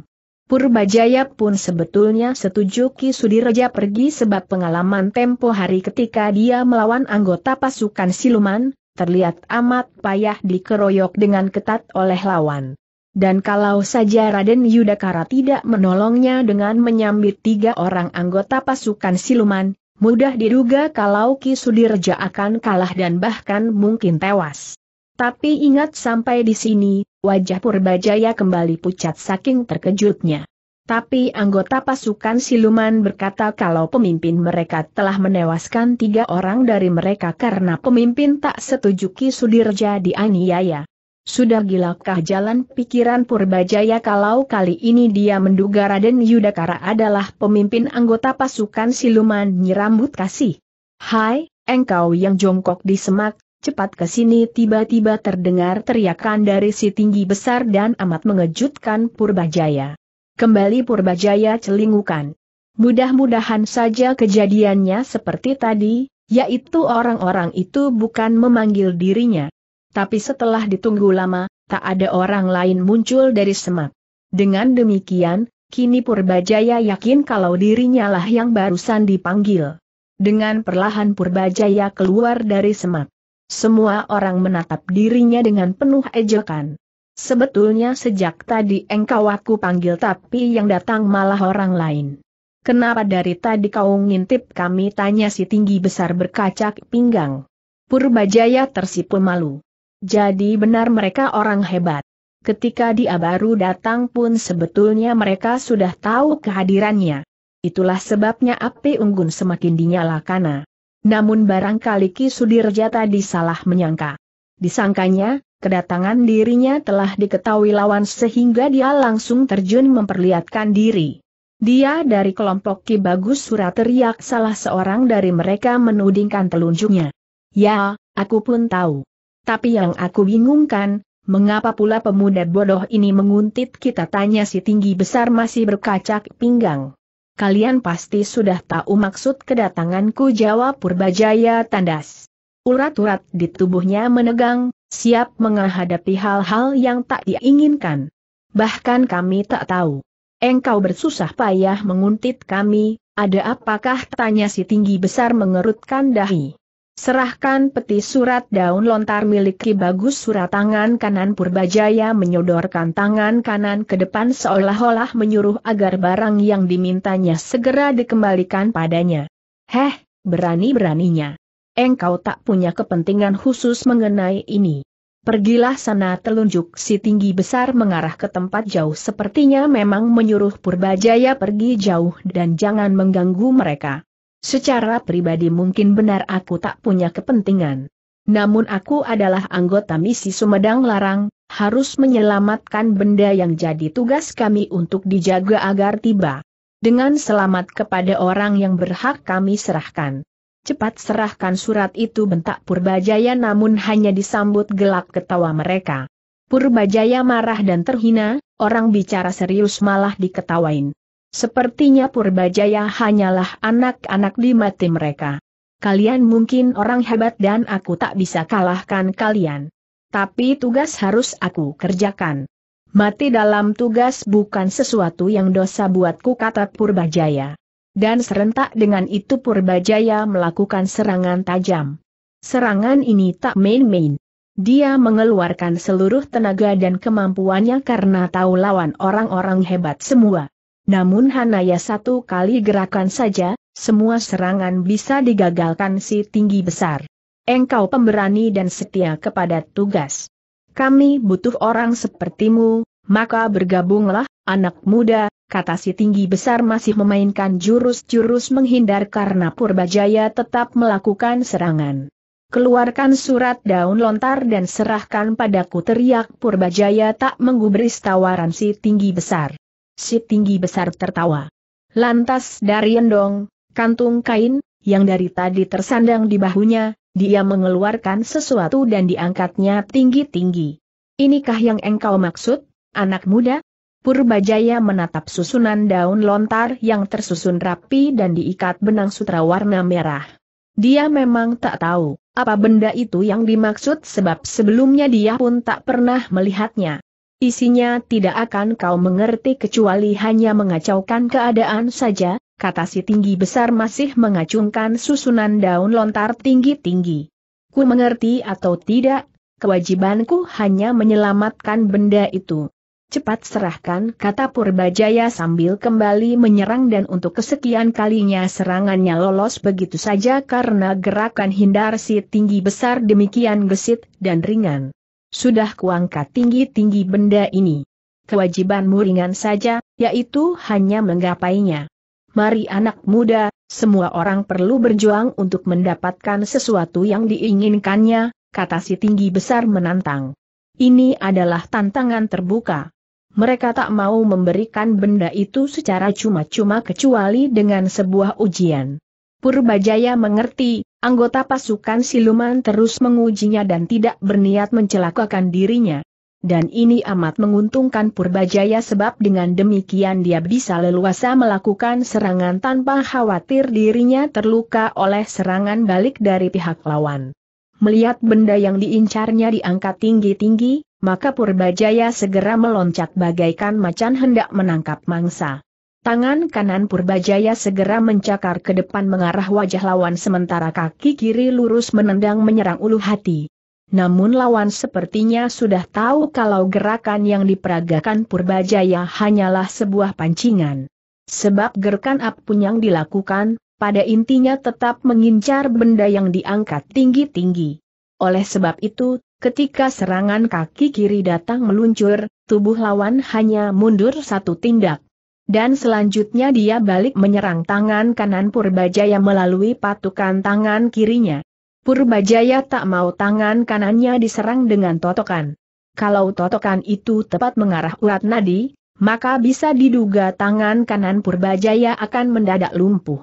Purbajaya pun sebetulnya setuju Ki Sudirja pergi sebab pengalaman tempo hari ketika dia melawan anggota pasukan siluman, terlihat amat payah dikeroyok dengan ketat oleh lawan. Dan kalau saja Raden Yudakara tidak menolongnya dengan menyambit tiga orang anggota pasukan siluman, mudah diduga kalau Ki Sudirja akan kalah dan bahkan mungkin tewas. Tapi ingat sampai di sini, wajah Purbajaya kembali pucat saking terkejutnya. Tapi anggota pasukan siluman berkata kalau pemimpin mereka telah menewaskan tiga orang dari mereka karena pemimpin tak setuju Ki Sudirja dianiaya. Sudah gilakah jalan pikiran Purbajaya kalau kali ini dia menduga Raden Yudakara adalah pemimpin anggota pasukan siluman nyirambut kasih? Hai, engkau yang jongkok di semak, cepat ke sini tiba-tiba terdengar teriakan dari si tinggi besar dan amat mengejutkan Purbajaya. Kembali Purbajaya celingukan. Mudah-mudahan saja kejadiannya seperti tadi, yaitu orang-orang itu bukan memanggil dirinya. Tapi setelah ditunggu lama, tak ada orang lain muncul dari semak. Dengan demikian, kini Purbajaya yakin kalau dirinya lah yang barusan dipanggil. Dengan perlahan Purbajaya keluar dari semak. Semua orang menatap dirinya dengan penuh ejekan. Sebetulnya sejak tadi engkau aku panggil tapi yang datang malah orang lain. Kenapa dari tadi kau ngintip kami tanya si tinggi besar berkacak pinggang. Purbajaya tersipu malu. Jadi benar mereka orang hebat. Ketika dia baru datang pun sebetulnya mereka sudah tahu kehadirannya. Itulah sebabnya api unggun semakin dinyalakan. Namun barangkali Ki Sudirja tadi salah menyangka. Disangkanya, kedatangan dirinya telah diketahui lawan sehingga dia langsung terjun memperlihatkan diri. Dia dari kelompok Ki Bagus Surat teriak salah seorang dari mereka menudingkan telunjuknya. Ya, aku pun tahu. Tapi yang aku bingungkan, mengapa pula pemuda bodoh ini menguntit kita tanya si tinggi besar masih berkacak pinggang. Kalian pasti sudah tahu maksud kedatanganku jawab Purbajaya tandas. Urat-urat di tubuhnya menegang, siap menghadapi hal-hal yang tak diinginkan. Bahkan kami tak tahu. Engkau bersusah payah menguntit kami, ada apakah tanya si tinggi besar mengerutkan dahi. Serahkan peti surat daun lontar milik Ki Bagus surat tangan kanan Purbajaya menyodorkan tangan kanan ke depan seolah-olah menyuruh agar barang yang dimintanya segera dikembalikan padanya. Heh, berani-beraninya. Engkau tak punya kepentingan khusus mengenai ini. Pergilah sana telunjuk si tinggi besar mengarah ke tempat jauh sepertinya memang menyuruh Purbajaya pergi jauh dan jangan mengganggu mereka. Secara pribadi mungkin benar aku tak punya kepentingan. Namun aku adalah anggota misi Sumedang Larang, harus menyelamatkan benda yang jadi tugas kami untuk dijaga agar tiba. Dengan selamat kepada orang yang berhak kami serahkan. Cepat serahkan surat itu bentak Purbajaya namun hanya disambut gelak ketawa mereka. Purbajaya marah dan terhina, orang bicara serius malah diketawain. Sepertinya Purbajaya hanyalah anak-anak di mati mereka. Kalian mungkin orang hebat dan aku tak bisa kalahkan kalian. Tapi tugas harus aku kerjakan. Mati dalam tugas bukan sesuatu yang dosa buatku kata Purbajaya. Dan serentak dengan itu Purbajaya melakukan serangan tajam. Serangan ini tak main-main. Dia mengeluarkan seluruh tenaga dan kemampuannya karena tahu lawan orang-orang hebat semua. Namun Hanaya satu kali gerakan saja, semua serangan bisa digagalkan si tinggi besar. Engkau pemberani dan setia kepada tugas. Kami butuh orang sepertimu, maka bergabunglah, anak muda, kata si tinggi besar masih memainkan jurus-jurus menghindar karena Purbajaya tetap melakukan serangan. Keluarkan surat daun lontar dan serahkan padaku teriak Purbajaya tak menggubris tawaran si tinggi besar si tinggi besar tertawa. Lantas dari endong, kantung kain, yang dari tadi tersandang di bahunya, dia mengeluarkan sesuatu dan diangkatnya tinggi-tinggi. Inikah yang engkau maksud, anak muda? Purbajaya menatap susunan daun lontar yang tersusun rapi dan diikat benang sutra warna merah. Dia memang tak tahu apa benda itu yang dimaksud sebab sebelumnya dia pun tak pernah melihatnya. Isinya tidak akan kau mengerti kecuali hanya mengacaukan keadaan saja, kata si tinggi besar masih mengacungkan susunan daun lontar tinggi-tinggi. Ku mengerti atau tidak, kewajibanku hanya menyelamatkan benda itu. Cepat serahkan kata Purbajaya sambil kembali menyerang dan untuk kesekian kalinya serangannya lolos begitu saja karena gerakan hindar si tinggi besar demikian gesit dan ringan. Sudah kuangkat tinggi-tinggi benda ini. Kewajiban ringan saja, yaitu hanya menggapainya. Mari anak muda, semua orang perlu berjuang untuk mendapatkan sesuatu yang diinginkannya, kata si tinggi besar menantang. Ini adalah tantangan terbuka. Mereka tak mau memberikan benda itu secara cuma-cuma kecuali dengan sebuah ujian. Purbajaya mengerti, Anggota pasukan siluman terus mengujinya dan tidak berniat mencelakakan dirinya. Dan ini amat menguntungkan Purbajaya sebab dengan demikian dia bisa leluasa melakukan serangan tanpa khawatir dirinya terluka oleh serangan balik dari pihak lawan. Melihat benda yang diincarnya diangkat tinggi-tinggi, maka Purbajaya segera meloncat bagaikan macan hendak menangkap mangsa. Tangan kanan Purbajaya segera mencakar ke depan mengarah wajah lawan sementara kaki kiri lurus menendang menyerang ulu hati. Namun lawan sepertinya sudah tahu kalau gerakan yang diperagakan Purbajaya hanyalah sebuah pancingan. Sebab gerakan apun yang dilakukan, pada intinya tetap mengincar benda yang diangkat tinggi-tinggi. Oleh sebab itu, ketika serangan kaki kiri datang meluncur, tubuh lawan hanya mundur satu tindak dan selanjutnya dia balik menyerang tangan kanan Purbajaya melalui patukan tangan kirinya. Purbajaya tak mau tangan kanannya diserang dengan totokan. Kalau totokan itu tepat mengarah urat nadi, maka bisa diduga tangan kanan Purbajaya akan mendadak lumpuh.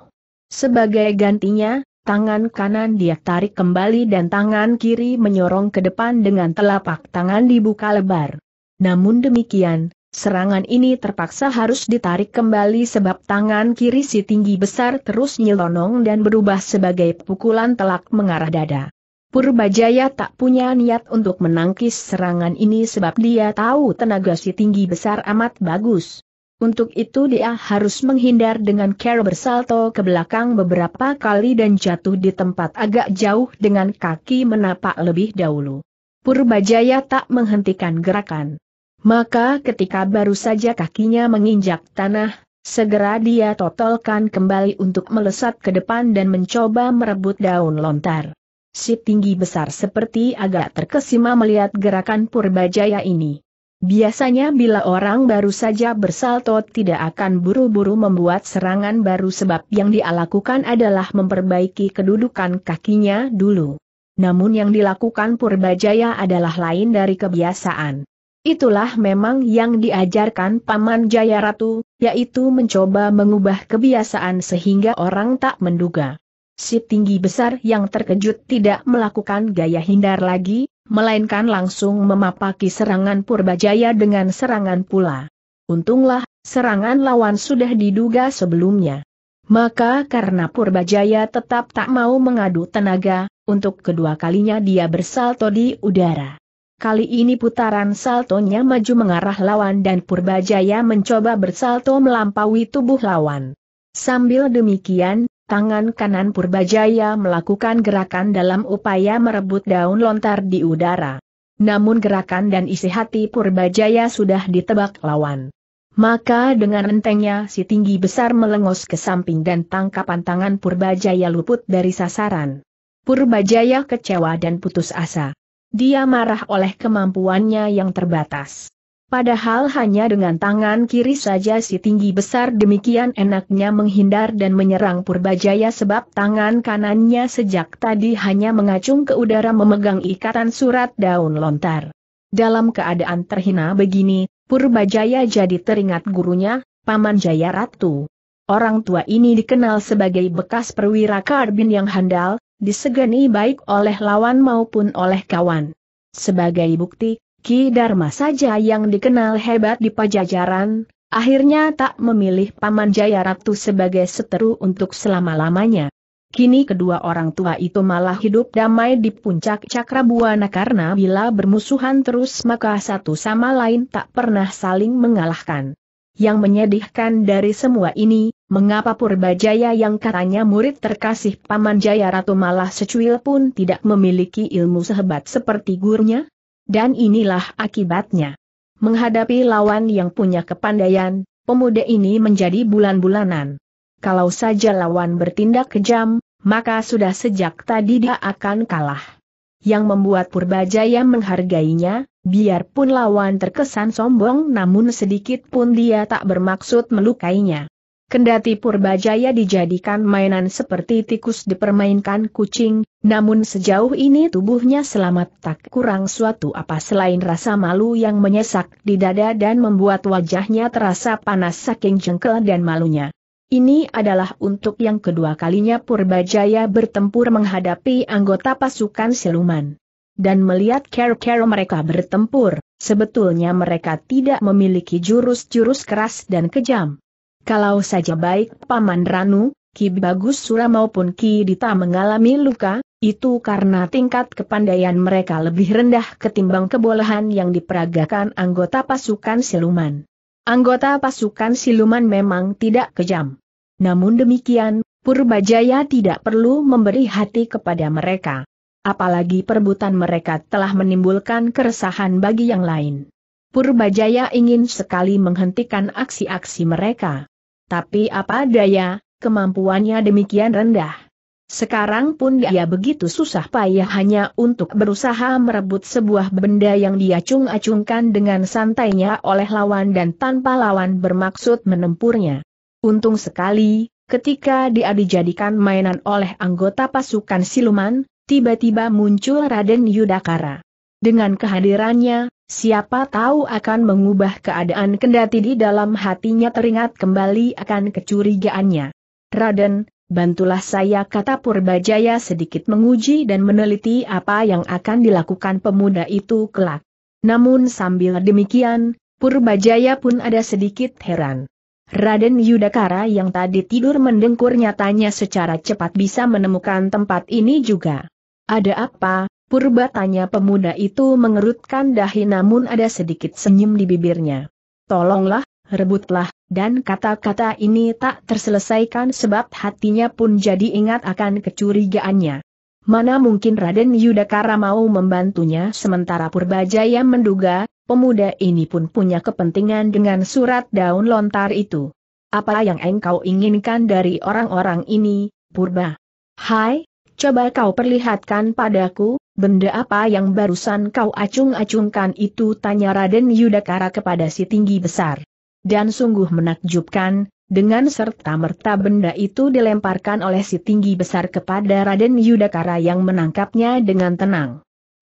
Sebagai gantinya, tangan kanan dia tarik kembali dan tangan kiri menyorong ke depan dengan telapak tangan dibuka lebar. Namun demikian, Serangan ini terpaksa harus ditarik kembali sebab tangan kiri si tinggi besar terus nyelonong dan berubah sebagai pukulan telak mengarah dada. Purbajaya tak punya niat untuk menangkis serangan ini sebab dia tahu tenaga si tinggi besar amat bagus. Untuk itu dia harus menghindar dengan cara bersalto ke belakang beberapa kali dan jatuh di tempat agak jauh dengan kaki menapak lebih dahulu. Purbajaya tak menghentikan gerakan. Maka ketika baru saja kakinya menginjak tanah, segera dia totolkan kembali untuk melesat ke depan dan mencoba merebut daun lontar. Si tinggi besar seperti agak terkesima melihat gerakan Purbajaya ini. Biasanya bila orang baru saja bersalto tidak akan buru-buru membuat serangan baru sebab yang dia adalah memperbaiki kedudukan kakinya dulu. Namun yang dilakukan Purbajaya adalah lain dari kebiasaan. Itulah memang yang diajarkan Paman Jaya Ratu, yaitu mencoba mengubah kebiasaan sehingga orang tak menduga. Si tinggi besar yang terkejut tidak melakukan gaya hindar lagi, melainkan langsung memapaki serangan Purbajaya dengan serangan pula. Untunglah, serangan lawan sudah diduga sebelumnya. Maka karena Purbajaya tetap tak mau mengadu tenaga, untuk kedua kalinya dia bersalto di udara. Kali ini putaran saltonya maju mengarah lawan dan Purbajaya mencoba bersalto melampaui tubuh lawan. Sambil demikian, tangan kanan Purbajaya melakukan gerakan dalam upaya merebut daun lontar di udara. Namun gerakan dan isi hati Purbajaya sudah ditebak lawan. Maka dengan entengnya si tinggi besar melengos ke samping dan tangkapan tangan Purbajaya luput dari sasaran. Purbajaya kecewa dan putus asa. Dia marah oleh kemampuannya yang terbatas. Padahal hanya dengan tangan kiri saja si tinggi besar demikian enaknya menghindar dan menyerang Purbajaya sebab tangan kanannya sejak tadi hanya mengacung ke udara memegang ikatan surat daun lontar. Dalam keadaan terhina begini, Purbajaya jadi teringat gurunya, Paman Jaya Ratu. Orang tua ini dikenal sebagai bekas perwira karbin yang handal, disegani baik oleh lawan maupun oleh kawan. Sebagai bukti, Ki Dharma saja yang dikenal hebat di pajajaran, akhirnya tak memilih Paman Jaya Ratu sebagai seteru untuk selama-lamanya. Kini kedua orang tua itu malah hidup damai di puncak Cakrabuana karena bila bermusuhan terus maka satu sama lain tak pernah saling mengalahkan. Yang menyedihkan dari semua ini, mengapa Purbajaya yang katanya murid terkasih Paman Jaya Ratu malah secuil pun tidak memiliki ilmu sehebat seperti gurunya? Dan inilah akibatnya. Menghadapi lawan yang punya kepandaian, pemuda ini menjadi bulan-bulanan. Kalau saja lawan bertindak kejam, maka sudah sejak tadi dia akan kalah yang membuat Purbajaya menghargainya, biarpun lawan terkesan sombong namun sedikit pun dia tak bermaksud melukainya. Kendati Purbajaya dijadikan mainan seperti tikus dipermainkan kucing, namun sejauh ini tubuhnya selamat tak kurang suatu apa selain rasa malu yang menyesak di dada dan membuat wajahnya terasa panas saking jengkel dan malunya. Ini adalah untuk yang kedua kalinya Purbajaya bertempur menghadapi anggota pasukan siluman. Dan melihat care-care mereka bertempur, sebetulnya mereka tidak memiliki jurus-jurus keras dan kejam. Kalau saja baik Paman Ranu, Ki Bagus Sura maupun Ki Dita mengalami luka, itu karena tingkat kepandaian mereka lebih rendah ketimbang kebolehan yang diperagakan anggota pasukan siluman. Anggota pasukan siluman memang tidak kejam. Namun demikian, Purbajaya tidak perlu memberi hati kepada mereka. Apalagi perbutan mereka telah menimbulkan keresahan bagi yang lain. Purbajaya ingin sekali menghentikan aksi-aksi mereka. Tapi apa daya, kemampuannya demikian rendah. Sekarang pun ya. dia begitu susah payah hanya untuk berusaha merebut sebuah benda yang diacung acungkan dengan santainya oleh lawan dan tanpa lawan bermaksud menempurnya. Untung sekali, ketika dia dijadikan mainan oleh anggota pasukan siluman, tiba-tiba muncul Raden Yudakara. Dengan kehadirannya, siapa tahu akan mengubah keadaan kendati di dalam hatinya teringat kembali akan kecurigaannya. Raden, Bantulah saya kata Purbajaya sedikit menguji dan meneliti apa yang akan dilakukan pemuda itu kelak. Namun sambil demikian, Purbajaya pun ada sedikit heran. Raden Yudakara yang tadi tidur mendengkur nyatanya secara cepat bisa menemukan tempat ini juga. Ada apa? Purba tanya pemuda itu mengerutkan dahi namun ada sedikit senyum di bibirnya. Tolonglah, rebutlah, dan kata-kata ini tak terselesaikan sebab hatinya pun jadi ingat akan kecurigaannya. Mana mungkin Raden Yudakara mau membantunya sementara Purbajaya menduga, pemuda ini pun punya kepentingan dengan surat daun lontar itu. Apa yang engkau inginkan dari orang-orang ini, Purba? Hai, coba kau perlihatkan padaku, benda apa yang barusan kau acung-acungkan itu tanya Raden Yudakara kepada si tinggi besar dan sungguh menakjubkan, dengan serta-merta benda itu dilemparkan oleh si tinggi besar kepada Raden Yudakara yang menangkapnya dengan tenang.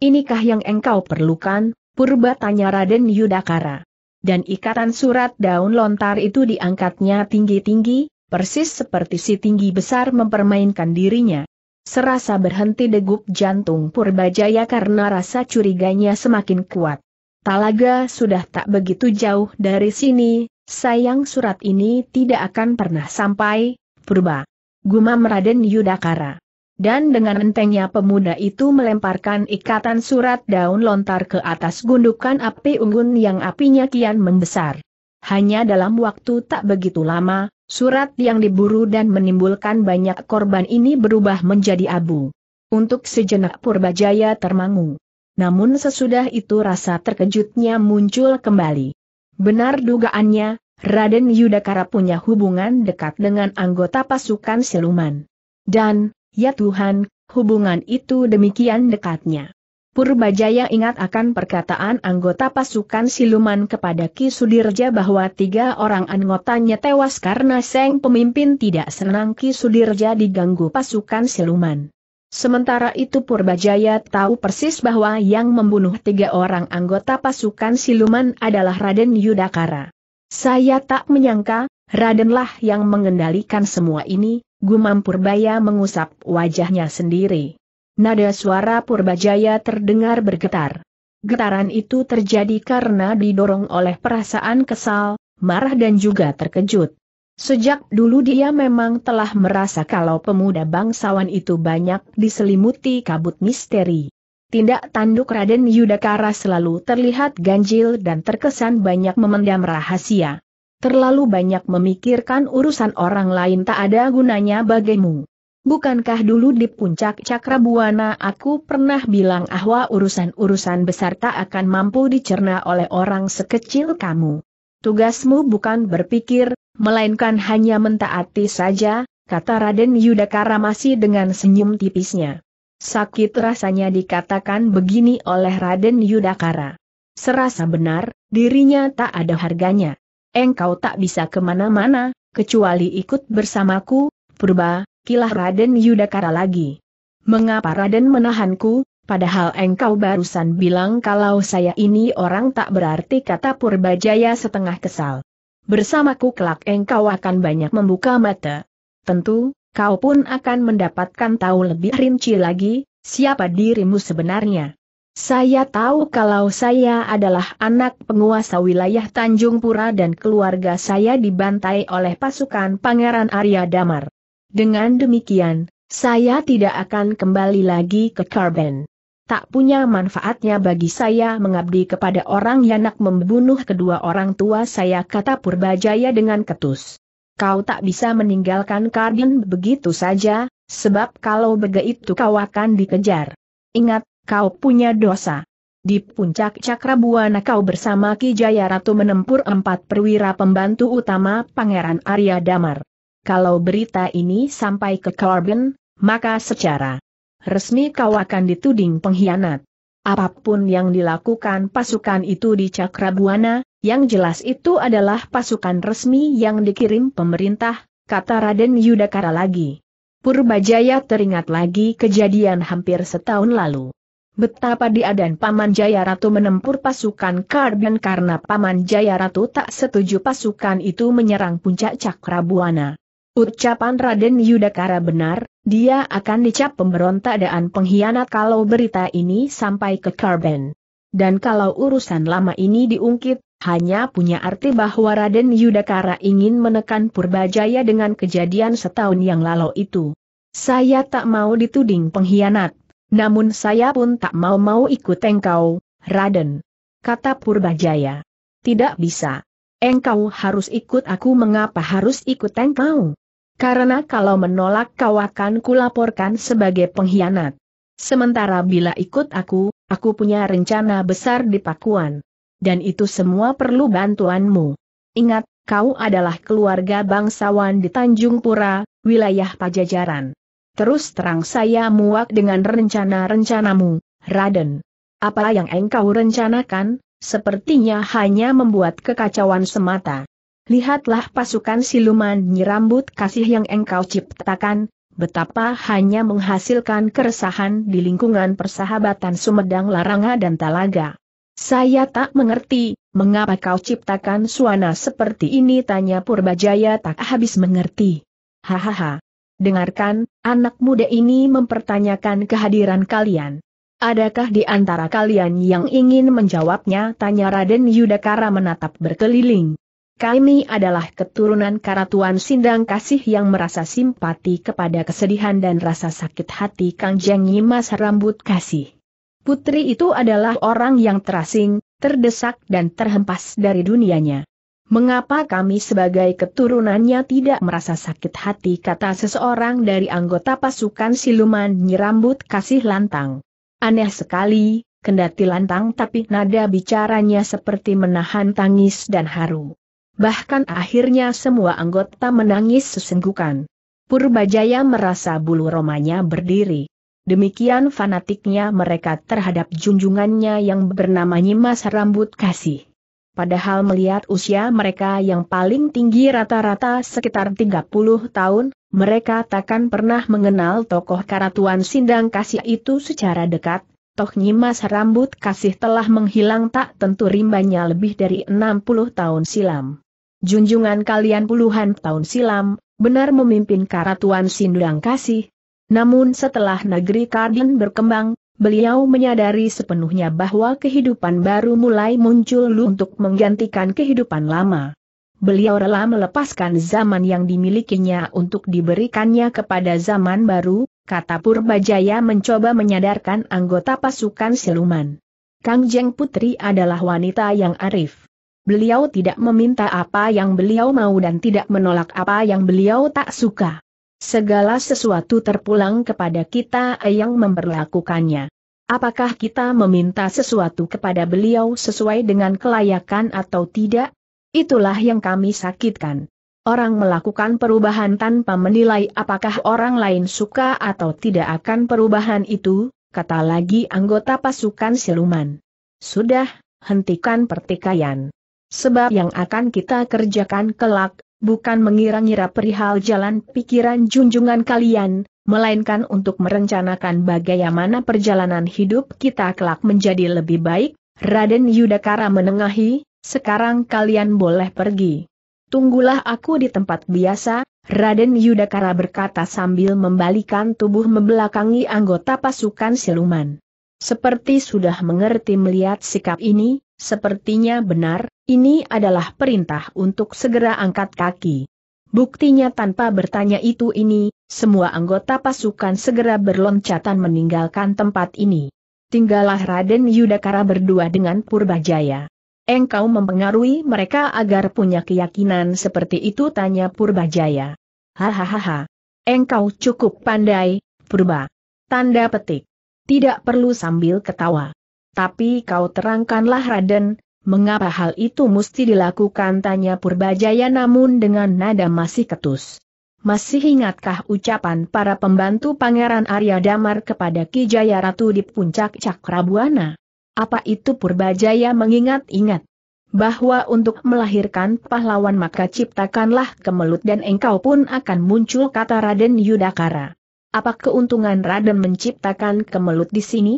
Inikah yang engkau perlukan, purba tanya Raden Yudakara. Dan ikatan surat daun lontar itu diangkatnya tinggi-tinggi, persis seperti si tinggi besar mempermainkan dirinya. Serasa berhenti degup jantung Purbajaya karena rasa curiganya semakin kuat. Talaga sudah tak begitu jauh dari sini, Sayang surat ini tidak akan pernah sampai, purba. Gumam Raden Yudakara. Dan dengan entengnya pemuda itu melemparkan ikatan surat daun lontar ke atas gundukan api unggun yang apinya kian membesar. Hanya dalam waktu tak begitu lama, surat yang diburu dan menimbulkan banyak korban ini berubah menjadi abu. Untuk sejenak Purbajaya termangu. Namun sesudah itu rasa terkejutnya muncul kembali. Benar dugaannya, Raden Yudakara punya hubungan dekat dengan anggota pasukan siluman. Dan, ya Tuhan, hubungan itu demikian dekatnya. Purbajaya ingat akan perkataan anggota pasukan siluman kepada Ki Sudirja bahwa tiga orang anggotanya tewas karena Seng pemimpin tidak senang Ki Sudirja diganggu pasukan siluman. Sementara itu Purbajaya tahu persis bahwa yang membunuh tiga orang anggota pasukan siluman adalah Raden Yudakara. Saya tak menyangka, Radenlah yang mengendalikan semua ini, gumam Purbaya mengusap wajahnya sendiri. Nada suara Purbajaya terdengar bergetar. Getaran itu terjadi karena didorong oleh perasaan kesal, marah dan juga terkejut. Sejak dulu dia memang telah merasa kalau pemuda bangsawan itu banyak diselimuti kabut misteri. Tindak tanduk Raden Yudakara selalu terlihat ganjil dan terkesan banyak memendam rahasia. Terlalu banyak memikirkan urusan orang lain tak ada gunanya bagimu. Bukankah dulu di puncak Cakrabuana aku pernah bilang ahwa urusan-urusan besar tak akan mampu dicerna oleh orang sekecil kamu. Tugasmu bukan berpikir, melainkan hanya mentaati saja, kata Raden Yudakara masih dengan senyum tipisnya. Sakit rasanya dikatakan begini oleh Raden Yudakara. Serasa benar, dirinya tak ada harganya. Engkau tak bisa kemana-mana, kecuali ikut bersamaku, purba, kilah Raden Yudakara lagi. Mengapa Raden menahanku, padahal engkau barusan bilang kalau saya ini orang tak berarti kata Purbajaya setengah kesal bersamaku kelak engkau akan banyak membuka mata. Tentu, kau pun akan mendapatkan tahu lebih rinci lagi, siapa dirimu sebenarnya. Saya tahu kalau saya adalah anak penguasa wilayah Tanjung Pura dan keluarga saya dibantai oleh pasukan Pangeran Arya Damar. Dengan demikian, saya tidak akan kembali lagi ke Karben tak punya manfaatnya bagi saya mengabdi kepada orang yang nak membunuh kedua orang tua saya kata Purbajaya dengan ketus. Kau tak bisa meninggalkan Kardin begitu saja, sebab kalau begitu kau akan dikejar. Ingat, kau punya dosa. Di puncak Cakrabuana kau bersama Ki Jaya Ratu menempur empat perwira pembantu utama Pangeran Arya Damar. Kalau berita ini sampai ke Carbon, maka secara resmi kau akan dituding pengkhianat. Apapun yang dilakukan pasukan itu di Cakrabuana, yang jelas itu adalah pasukan resmi yang dikirim pemerintah, kata Raden Yudakara lagi. Purbajaya teringat lagi kejadian hampir setahun lalu. Betapa dia dan Paman Jaya Ratu menempur pasukan Karben karena Paman Jaya Ratu tak setuju pasukan itu menyerang puncak Cakrabuana. Ucapan Raden Yudakara benar, dia akan dicap pemberontak dan pengkhianat kalau berita ini sampai ke Karben. Dan kalau urusan lama ini diungkit, hanya punya arti bahwa Raden Yudakara ingin menekan Purbajaya dengan kejadian setahun yang lalu itu. Saya tak mau dituding pengkhianat, namun saya pun tak mau-mau ikut engkau, Raden. Kata Purbajaya. Tidak bisa. Engkau harus ikut aku mengapa harus ikut engkau? Karena kalau menolak kau akan kulaporkan sebagai pengkhianat. Sementara bila ikut aku, aku punya rencana besar di Pakuan. Dan itu semua perlu bantuanmu. Ingat, kau adalah keluarga bangsawan di Tanjung Pura, wilayah Pajajaran. Terus terang saya muak dengan rencana-rencanamu, Raden. Apa yang engkau rencanakan, sepertinya hanya membuat kekacauan semata. Lihatlah pasukan siluman nyirambut kasih yang engkau ciptakan, betapa hanya menghasilkan keresahan di lingkungan persahabatan Sumedang Laranga dan Talaga. Saya tak mengerti, mengapa kau ciptakan suana seperti ini tanya Purbajaya tak habis mengerti. Hahaha. Dengarkan, anak muda ini mempertanyakan kehadiran kalian. Adakah di antara kalian yang ingin menjawabnya? Tanya Raden Yudakara menatap berkeliling. Kami adalah keturunan Karatuan Sindang Kasih yang merasa simpati kepada kesedihan dan rasa sakit hati Kang Jeng Nyimas Rambut Kasih. Putri itu adalah orang yang terasing, terdesak dan terhempas dari dunianya. Mengapa kami sebagai keturunannya tidak merasa sakit hati kata seseorang dari anggota pasukan siluman nyerambut kasih lantang. Aneh sekali, kendati lantang tapi nada bicaranya seperti menahan tangis dan haru bahkan akhirnya semua anggota menangis sesenggukan. Purbajaya merasa bulu romanya berdiri. Demikian fanatiknya mereka terhadap junjungannya yang bernama Nyimas Rambut Kasih. Padahal melihat usia mereka yang paling tinggi rata-rata sekitar 30 tahun, mereka takkan pernah mengenal tokoh Karatuan Sindang Kasih itu secara dekat, toh Nyimas Rambut Kasih telah menghilang tak tentu rimbanya lebih dari 60 tahun silam junjungan kalian puluhan tahun silam, benar memimpin Karatuan Sindang Kasih. Namun setelah negeri Kardin berkembang, beliau menyadari sepenuhnya bahwa kehidupan baru mulai muncul untuk menggantikan kehidupan lama. Beliau rela melepaskan zaman yang dimilikinya untuk diberikannya kepada zaman baru, kata Purbajaya mencoba menyadarkan anggota pasukan siluman. Kang Jeng Putri adalah wanita yang arif. Beliau tidak meminta apa yang beliau mau dan tidak menolak apa yang beliau tak suka. Segala sesuatu terpulang kepada kita yang memperlakukannya. Apakah kita meminta sesuatu kepada beliau sesuai dengan kelayakan atau tidak? Itulah yang kami sakitkan. Orang melakukan perubahan tanpa menilai apakah orang lain suka atau tidak akan perubahan itu, kata lagi anggota pasukan siluman. Sudah, hentikan pertikaian. Sebab yang akan kita kerjakan kelak, bukan mengira-ngira perihal jalan pikiran junjungan kalian, melainkan untuk merencanakan bagaimana perjalanan hidup kita kelak menjadi lebih baik, Raden Yudakara menengahi, sekarang kalian boleh pergi. Tunggulah aku di tempat biasa, Raden Yudakara berkata sambil membalikan tubuh membelakangi anggota pasukan siluman. Seperti sudah mengerti melihat sikap ini, Sepertinya benar, ini adalah perintah untuk segera angkat kaki. Buktinya tanpa bertanya itu ini, semua anggota pasukan segera berloncatan meninggalkan tempat ini. Tinggallah Raden Yudakara berdua dengan Purbajaya. Engkau mempengaruhi mereka agar punya keyakinan seperti itu tanya Purbajaya. Hahaha. Engkau cukup pandai, Purba. Tanda petik. Tidak perlu sambil ketawa. Tapi kau terangkanlah Raden, mengapa hal itu mesti dilakukan tanya Purbajaya namun dengan nada masih ketus. Masih ingatkah ucapan para pembantu Pangeran Arya Damar kepada Ki Jaya Ratu di puncak Cakrabuana? Apa itu Purbajaya mengingat-ingat? Bahwa untuk melahirkan pahlawan maka ciptakanlah kemelut dan engkau pun akan muncul kata Raden Yudakara. Apa keuntungan Raden menciptakan kemelut di sini?